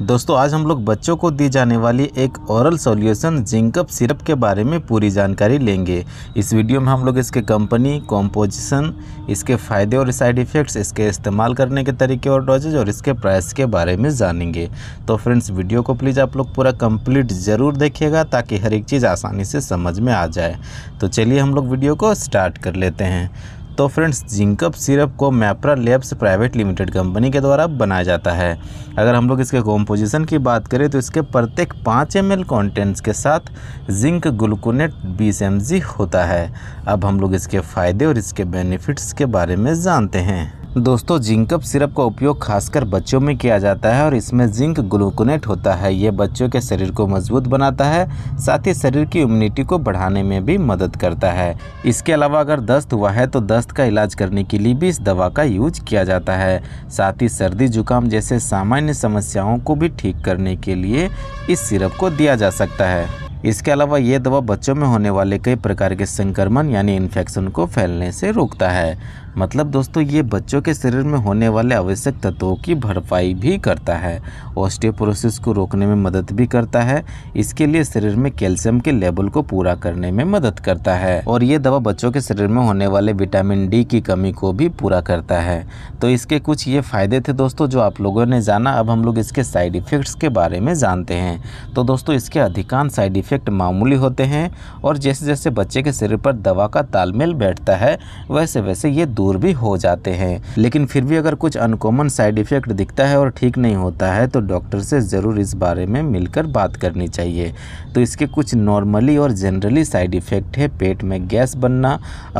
दोस्तों आज हम लोग बच्चों को दी जाने वाली एक औरल सॉल्यूशन जिंकअप सिरप के बारे में पूरी जानकारी लेंगे इस वीडियो में हम लोग इसके कंपनी कॉम्पोजिशन इसके फ़ायदे और साइड इफ़ेक्ट्स इसके इस्तेमाल करने के तरीके और डोजेज और इसके प्राइस के बारे में जानेंगे तो फ्रेंड्स वीडियो को प्लीज़ आप लोग पूरा कंप्लीट ज़रूर देखिएगा ताकि हर एक चीज़ आसानी से समझ में आ जाए तो चलिए हम लोग वीडियो को स्टार्ट कर लेते हैं तो फ्रेंड्स जिंकअप सिरप को मैप्रा लैब्स प्राइवेट लिमिटेड कंपनी के द्वारा बनाया जाता है अगर हम लोग इसके कॉम्पोजिशन की बात करें तो इसके प्रत्येक पाँच एम एल कॉन्टेंट्स के साथ जिंक ग्लूकोनेट बीस एम होता है अब हम लोग इसके फ़ायदे और इसके बेनिफिट्स के बारे में जानते हैं दोस्तों जिंकअप सिरप का उपयोग खासकर बच्चों में किया जाता है और इसमें जिंक ग्लूकोनेट होता है ये बच्चों के शरीर को मजबूत बनाता है साथ ही शरीर की इम्यूनिटी को बढ़ाने में भी मदद करता है इसके अलावा अगर दस्त हुआ है तो दस्त का इलाज करने के लिए भी इस दवा का यूज किया जाता है साथ ही सर्दी जुकाम जैसे सामान्य समस्याओं को भी ठीक करने के लिए इस सिरप को दिया जा सकता है इसके अलावा ये दवा बच्चों में होने वाले कई प्रकार के संक्रमण यानी इन्फेक्शन को फैलने से रोकता है मतलब दोस्तों ये बच्चों के शरीर में होने वाले आवश्यक तत्वों की भरपाई भी करता है ऑस्टियोपोरोसिस को रोकने में मदद भी करता है इसके लिए शरीर में कैल्शियम के लेवल को पूरा करने में मदद करता है और ये दवा बच्चों के शरीर में होने वाले विटामिन डी की कमी को भी पूरा करता है तो इसके कुछ ये फ़ायदे थे दोस्तों जो आप लोगों ने जाना अब हम लोग इसके साइड इफ़ेक्ट्स के बारे में जानते हैं तो दोस्तों इसके अधिकांश साइड इफ़ेक्ट मामूली होते हैं और जैसे जैसे बच्चे के शरीर पर दवा का तालमेल बैठता है वैसे वैसे ये दूर भी हो जाते हैं लेकिन फिर भी अगर कुछ अनकॉमन साइड इफेक्ट दिखता है और ठीक नहीं होता है तो डॉक्टर से ज़रूर इस बारे में मिलकर बात करनी चाहिए तो इसके कुछ नॉर्मली और जनरली साइड इफ़ेक्ट है पेट में गैस बनना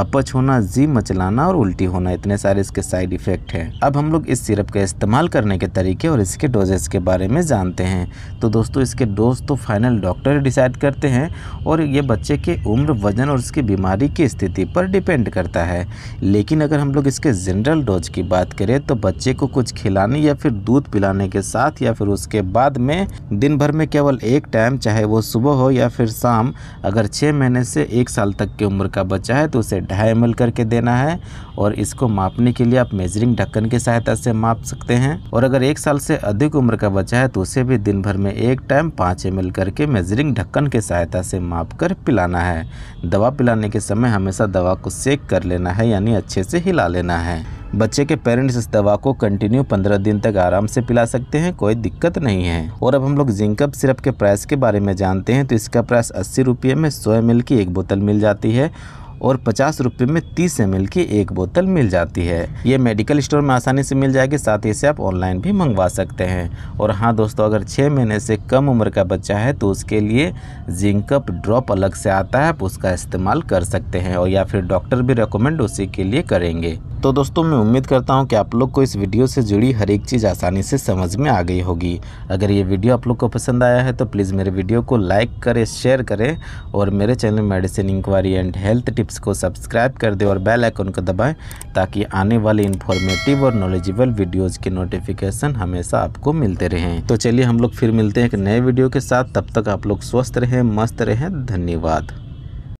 अपच होना जी मचलाना और उल्टी होना इतने सारे इसके साइड इफ़ेक्ट हैं अब हम लोग इस सिरप का इस्तेमाल करने के तरीके और इसके डोजेस के बारे में जानते हैं तो दोस्तों इसके डोज तो फाइनल डॉक्टर डिसाइड करते हैं और ये बच्चे के उम्र वजन और उसकी बीमारी की स्थिति पर डिपेंड करता है लेकिन अगर अगर हम लोग इसके जनरल डोज की बात करें तो बच्चे को कुछ खिलाने या फिर दूध पिलाने के साथ या फिर उसके बाद में दिन भर में केवल एक टाइम चाहे वो सुबह हो या फिर शाम अगर छः महीने से एक साल तक की उम्र का बच्चा है तो उसे ढाई एम करके देना है और इसको मापने के लिए आप मेजरिंग ढक्कन की सहायता से माप सकते हैं और अगर एक साल से अधिक उम्र का बच्चा है तो उसे भी दिन भर में एक टाइम पाँच एम करके मेजरिंग ढक्कन की सहायता से माप कर पिलाना है दवा पिलाने के समय हमेशा दवा को सेक कर लेना है यानी अच्छे से हिला लेना है बच्चे के पेरेंट्स इस दवा को कंटिन्यू 15 दिन तक आराम से पिला सकते हैं कोई दिक्कत नहीं है और अब हम लोग जिंकअप सिरप के प्राइस के बारे में जानते हैं तो इसका प्राइस अस्सी रुपये में सौ एम की एक बोतल मिल जाती है और पचास रुपये में तीस एम की एक बोतल मिल जाती है ये मेडिकल स्टोर में आसानी से मिल जाएगी साथ ही इसे आप ऑनलाइन भी मंगवा सकते हैं और हाँ दोस्तों अगर छः महीने से कम उम्र का बच्चा है तो उसके लिए जिंकअप ड्रॉप अलग से आता है आप उसका इस्तेमाल कर सकते हैं और या फिर डॉक्टर भी रिकमेंड उसी के लिए करेंगे तो दोस्तों मैं उम्मीद करता हूँ कि आप लोग को इस वीडियो से जुड़ी हर एक चीज़ आसानी से समझ में आ गई होगी अगर ये वीडियो आप लोग को पसंद आया है तो प्लीज़ मेरे वीडियो को लाइक करें शेयर करें और मेरे channel medicine inquiry and health tips को सब्सक्राइब कर दें और बेल आइकन को दबाएं ताकि आने वाले इन्फॉर्मेटिव और नॉलेजेबल वीडियोज़ के नोटिफिकेशन हमेशा आपको मिलते रहें तो चलिए हम लोग फिर मिलते हैं एक नए वीडियो के साथ तब तक आप लोग स्वस्थ रहें मस्त रहें धन्यवाद